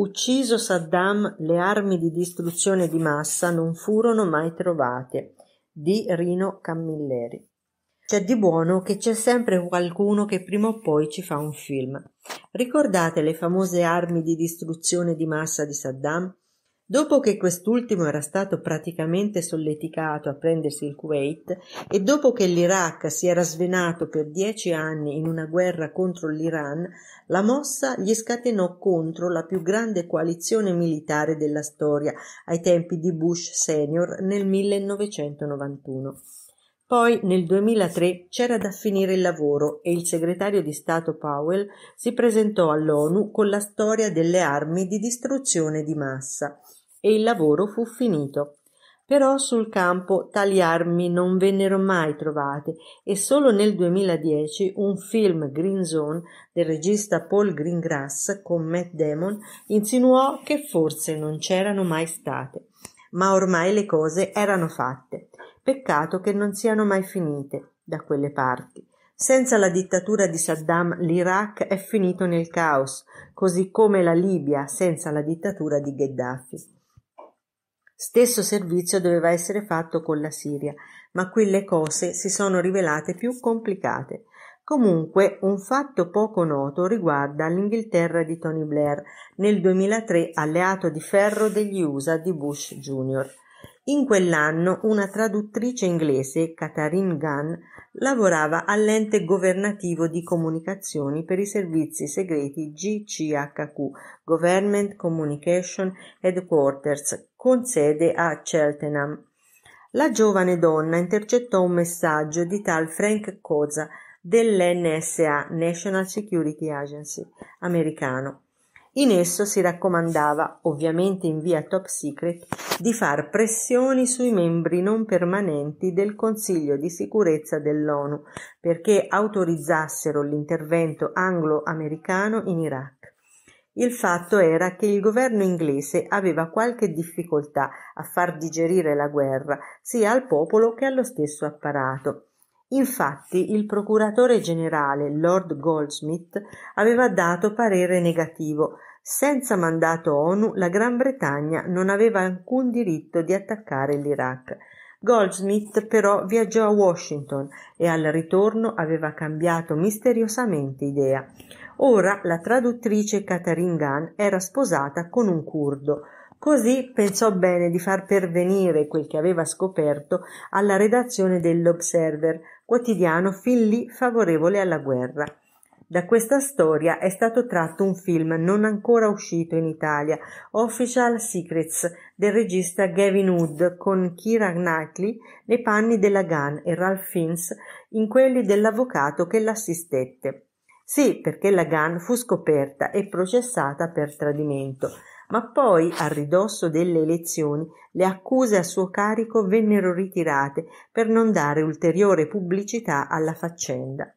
Ucciso Saddam le armi di distruzione di massa non furono mai trovate di Rino Camilleri. C'è di buono che c'è sempre qualcuno che prima o poi ci fa un film. Ricordate le famose armi di distruzione di massa di Saddam? Dopo che quest'ultimo era stato praticamente solleticato a prendersi il Kuwait e dopo che l'Iraq si era svenato per dieci anni in una guerra contro l'Iran, la mossa gli scatenò contro la più grande coalizione militare della storia ai tempi di Bush senior nel 1991. Poi nel 2003 c'era da finire il lavoro e il segretario di Stato Powell si presentò all'ONU con la storia delle armi di distruzione di massa e il lavoro fu finito. Però sul campo tali armi non vennero mai trovate e solo nel 2010 un film Green Zone del regista Paul Greengrass con Matt Damon insinuò che forse non c'erano mai state. Ma ormai le cose erano fatte. Peccato che non siano mai finite da quelle parti. Senza la dittatura di Saddam l'Iraq è finito nel caos, così come la Libia senza la dittatura di Gheddafi. Stesso servizio doveva essere fatto con la Siria, ma qui le cose si sono rivelate più complicate. Comunque, un fatto poco noto riguarda l'Inghilterra di Tony Blair, nel 2003 alleato di ferro degli USA di Bush Jr. In quell'anno una traduttrice inglese, Katharine Gunn, lavorava all'ente governativo di comunicazioni per i servizi segreti GCHQ, Government Communication Headquarters, con sede a Cheltenham. La giovane donna intercettò un messaggio di tal Frank Cosa dell'NSA, National Security Agency, americano in esso si raccomandava, ovviamente in via top secret, di far pressioni sui membri non permanenti del Consiglio di sicurezza dell'ONU perché autorizzassero l'intervento anglo-americano in Iraq. Il fatto era che il governo inglese aveva qualche difficoltà a far digerire la guerra sia al popolo che allo stesso apparato. Infatti il procuratore generale Lord Goldsmith aveva dato parere negativo. Senza mandato ONU la Gran Bretagna non aveva alcun diritto di attaccare l'Iraq. Goldsmith però viaggiò a Washington e al ritorno aveva cambiato misteriosamente idea. Ora la traduttrice Katharine Gunn era sposata con un curdo. Così pensò bene di far pervenire quel che aveva scoperto alla redazione dell'Observer quotidiano fin lì favorevole alla guerra. Da questa storia è stato tratto un film non ancora uscito in Italia, Official Secrets, del regista Gavin Hood con Kira Knightley nei panni della Gunn e Ralph Fiennes in quelli dell'avvocato che l'assistette. Sì, perché la Gunn fu scoperta e processata per tradimento, ma poi, a ridosso delle elezioni, le accuse a suo carico vennero ritirate per non dare ulteriore pubblicità alla faccenda.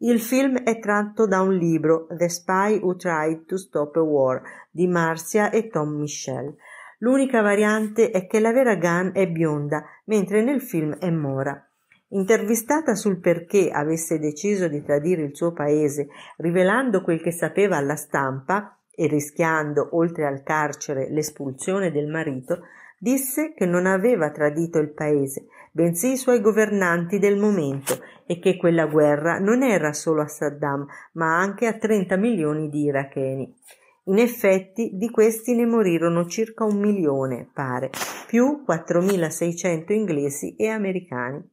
Il film è tratto da un libro, The Spy Who Tried to Stop a War, di Marcia e Tom Michel. L'unica variante è che la vera Gunn è bionda, mentre nel film è mora. Intervistata sul perché avesse deciso di tradire il suo paese, rivelando quel che sapeva alla stampa, e rischiando, oltre al carcere, l'espulsione del marito, disse che non aveva tradito il paese, bensì i suoi governanti del momento e che quella guerra non era solo a Saddam, ma anche a 30 milioni di iracheni. In effetti di questi ne morirono circa un milione, pare, più 4.600 inglesi e americani.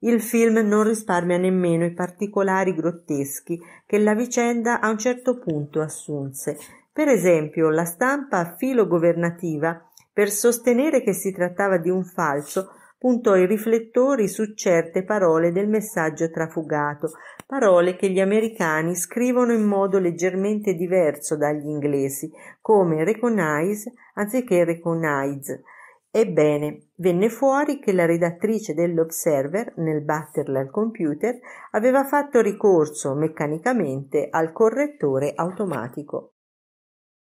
Il film non risparmia nemmeno i particolari grotteschi che la vicenda a un certo punto assunse, per esempio, la stampa filogovernativa, per sostenere che si trattava di un falso, puntò i riflettori su certe parole del messaggio trafugato, parole che gli americani scrivono in modo leggermente diverso dagli inglesi, come recognize anziché recognize. Ebbene, venne fuori che la redattrice dell'Observer, nel batterla al computer, aveva fatto ricorso meccanicamente al correttore automatico.